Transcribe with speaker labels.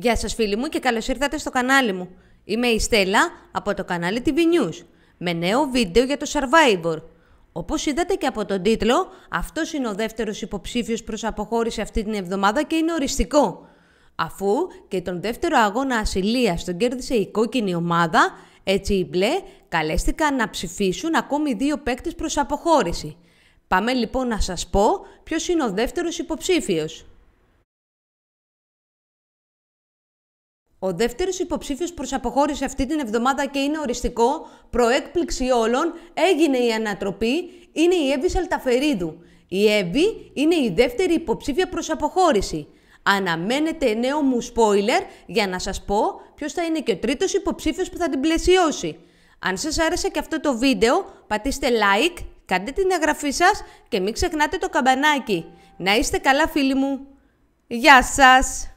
Speaker 1: Γεια σας φίλοι μου και καλώς ήρθατε στο κανάλι μου. Είμαι η Στέλλα από το κανάλι TV News με νέο βίντεο για το Survivor. Όπως είδατε και από τον τίτλο, αυτός είναι ο δεύτερος υποψήφιος προς αποχώρηση αυτή την εβδομάδα και είναι οριστικό. Αφού και τον δεύτερο αγώνα ασυλίας τον κέρδισε η κόκκινη ομάδα, έτσι οι μπλε καλέστηκαν να ψηφίσουν ακόμη δύο παίκτες προς αποχώρηση. Πάμε λοιπόν να σας πω ποιος είναι ο δεύτερος υποψήφιος. Ο δεύτερος υποψήφιος προς αποχώρηση αυτή την εβδομάδα και είναι οριστικό, προέκπληξη όλων, έγινε η ανατροπή, είναι η Εύη Σαλταφερίδου. Η Εύη είναι η δεύτερη υποψήφια προς αποχώρηση. Αναμένετε νέο μου spoiler για να σας πω ποιος θα είναι και ο τρίτος υποψήφιος που θα την πλαισιώσει. Αν σας άρεσε και αυτό το βίντεο, πατήστε like, κάντε την εγγραφή σας και μην ξεχνάτε το καμπανάκι. Να είστε καλά φίλοι μου. Γεια σας!